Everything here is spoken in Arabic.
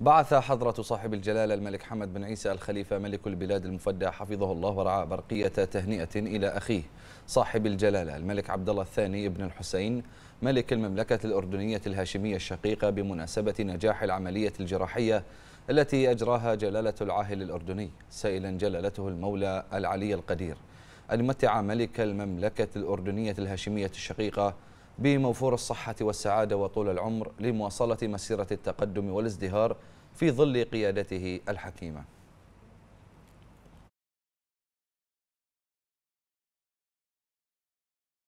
بعث حضرة صاحب الجلالة الملك حمد بن عيسى الخليفة ملك البلاد المفدى حفظه الله ورعاه برقية تهنئة إلى أخيه صاحب الجلالة الملك عبد الله الثاني بن الحسين ملك المملكة الأردنية الهاشمية الشقيقة بمناسبة نجاح العملية الجراحية التي أجراها جلالة العاهل الأردني سائلا جلالته المولى العلي القدير أن متع ملك المملكة الأردنية الهاشمية الشقيقة بموفور الصحة والسعادة وطول العمر لمواصلة مسيرة التقدم والازدهار في ظل قيادته الحكيمة